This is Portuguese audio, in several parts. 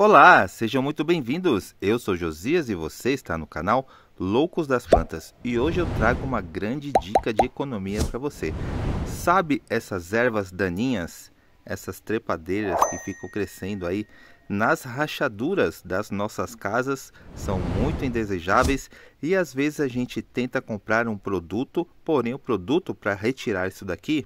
Olá, sejam muito bem-vindos. Eu sou Josias e você está no canal Loucos das Plantas e hoje eu trago uma grande dica de economia para você. Sabe essas ervas daninhas, essas trepadeiras que ficam crescendo aí nas rachaduras das nossas casas são muito indesejáveis e às vezes a gente tenta comprar um produto, porém o produto para retirar isso daqui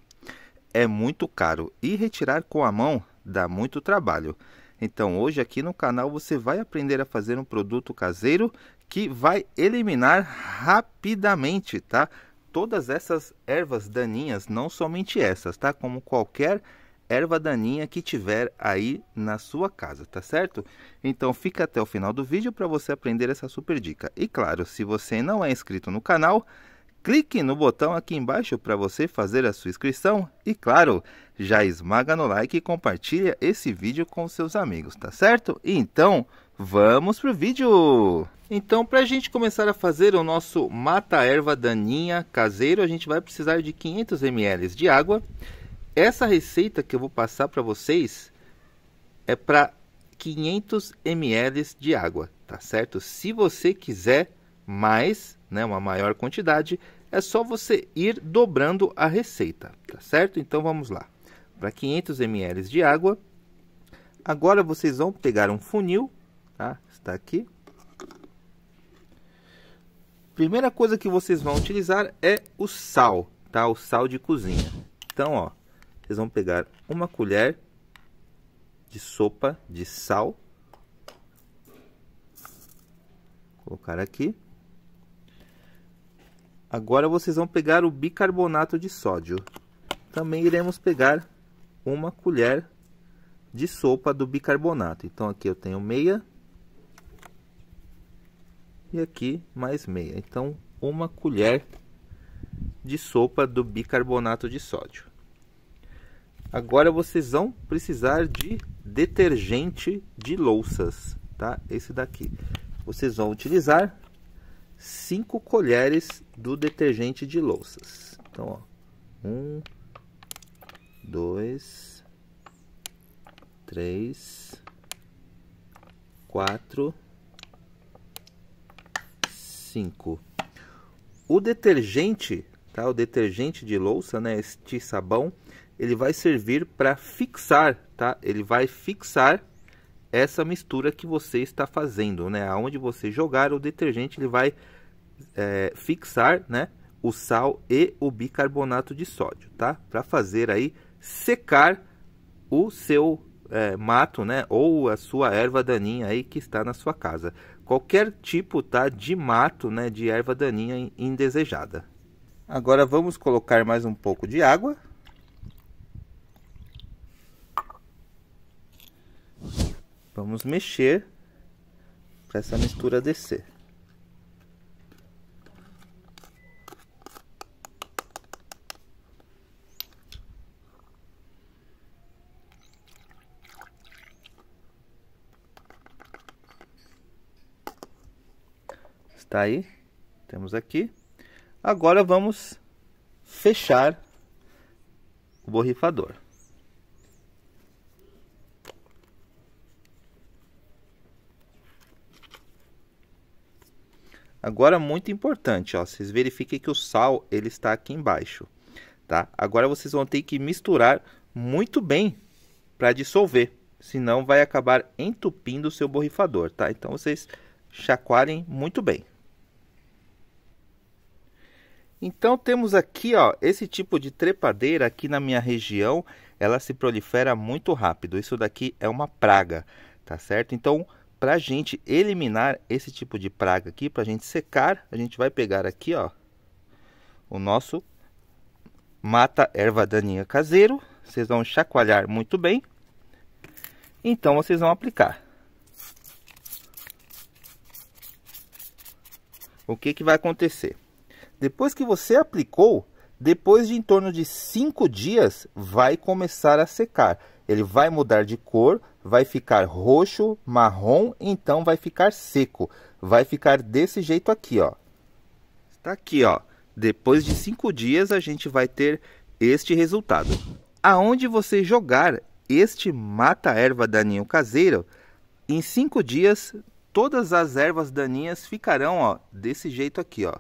é muito caro e retirar com a mão dá muito trabalho. Então, hoje aqui no canal você vai aprender a fazer um produto caseiro que vai eliminar rapidamente, tá? Todas essas ervas daninhas, não somente essas, tá? Como qualquer erva daninha que tiver aí na sua casa, tá certo? Então fica até o final do vídeo para você aprender essa super dica. E claro, se você não é inscrito no canal, clique no botão aqui embaixo para você fazer a sua inscrição e claro, já esmaga no like e compartilha esse vídeo com seus amigos, tá certo? Então, vamos pro vídeo! Então, para a gente começar a fazer o nosso mata-erva daninha caseiro, a gente vai precisar de 500 ml de água. Essa receita que eu vou passar para vocês é para 500 ml de água, tá certo? Se você quiser mais, né, uma maior quantidade, é só você ir dobrando a receita, tá certo? Então vamos lá. Para 500 ml de água, agora vocês vão pegar um funil, tá? Está aqui. Primeira coisa que vocês vão utilizar é o sal, tá? O sal de cozinha. Então, ó, vocês vão pegar uma colher de sopa de sal, colocar aqui. Agora vocês vão pegar o bicarbonato de sódio. Também iremos pegar uma colher de sopa do bicarbonato. Então aqui eu tenho meia e aqui mais meia. Então uma colher de sopa do bicarbonato de sódio. Agora vocês vão precisar de detergente de louças, tá? Esse daqui. Vocês vão utilizar 5 colheres do detergente de louças. Então, ó, 1, 2, 3, 4, 5. O detergente, tá? O detergente de louça, né, este sabão, ele vai servir para fixar, tá? Ele vai fixar essa mistura que você está fazendo, né? Aonde você jogar o detergente, ele vai é, fixar, né? O sal e o bicarbonato de sódio, tá? Para fazer aí secar o seu é, mato, né? Ou a sua erva daninha aí que está na sua casa. Qualquer tipo, tá? De mato, né? De erva daninha indesejada. Agora vamos colocar mais um pouco de água. Vamos mexer para essa mistura descer. Está aí, temos aqui. Agora vamos fechar o borrifador. Agora, muito importante, ó, vocês verifiquem que o sal ele está aqui embaixo, tá? Agora vocês vão ter que misturar muito bem para dissolver, senão vai acabar entupindo o seu borrifador, tá? Então vocês chacoalhem muito bem. Então temos aqui, ó, esse tipo de trepadeira aqui na minha região, ela se prolifera muito rápido. Isso daqui é uma praga, tá certo? Então, para a gente eliminar esse tipo de praga aqui, para a gente secar, a gente vai pegar aqui ó, o nosso mata erva daninha caseiro. Vocês vão chacoalhar muito bem. Então vocês vão aplicar. O que, que vai acontecer? Depois que você aplicou, depois de em torno de 5 dias, vai começar a secar ele vai mudar de cor, vai ficar roxo, marrom, então vai ficar seco. Vai ficar desse jeito aqui, ó. Está aqui, ó. Depois de cinco dias a gente vai ter este resultado. Aonde você jogar este mata-erva daninho caseiro, em cinco dias todas as ervas daninhas ficarão ó, desse jeito aqui, ó.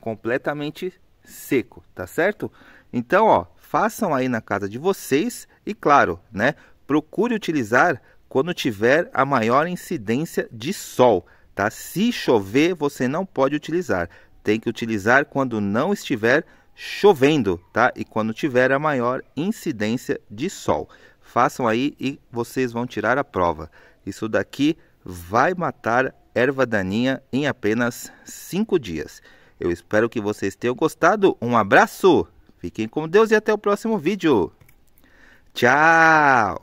Completamente seco, tá certo? Então, ó, façam aí na casa de vocês e claro, né, procure utilizar quando tiver a maior incidência de sol, tá? Se chover, você não pode utilizar. Tem que utilizar quando não estiver chovendo, tá? E quando tiver a maior incidência de sol. Façam aí e vocês vão tirar a prova. Isso daqui vai matar erva daninha em apenas 5 dias. Eu espero que vocês tenham gostado. Um abraço, fiquem com Deus e até o próximo vídeo. Tchau!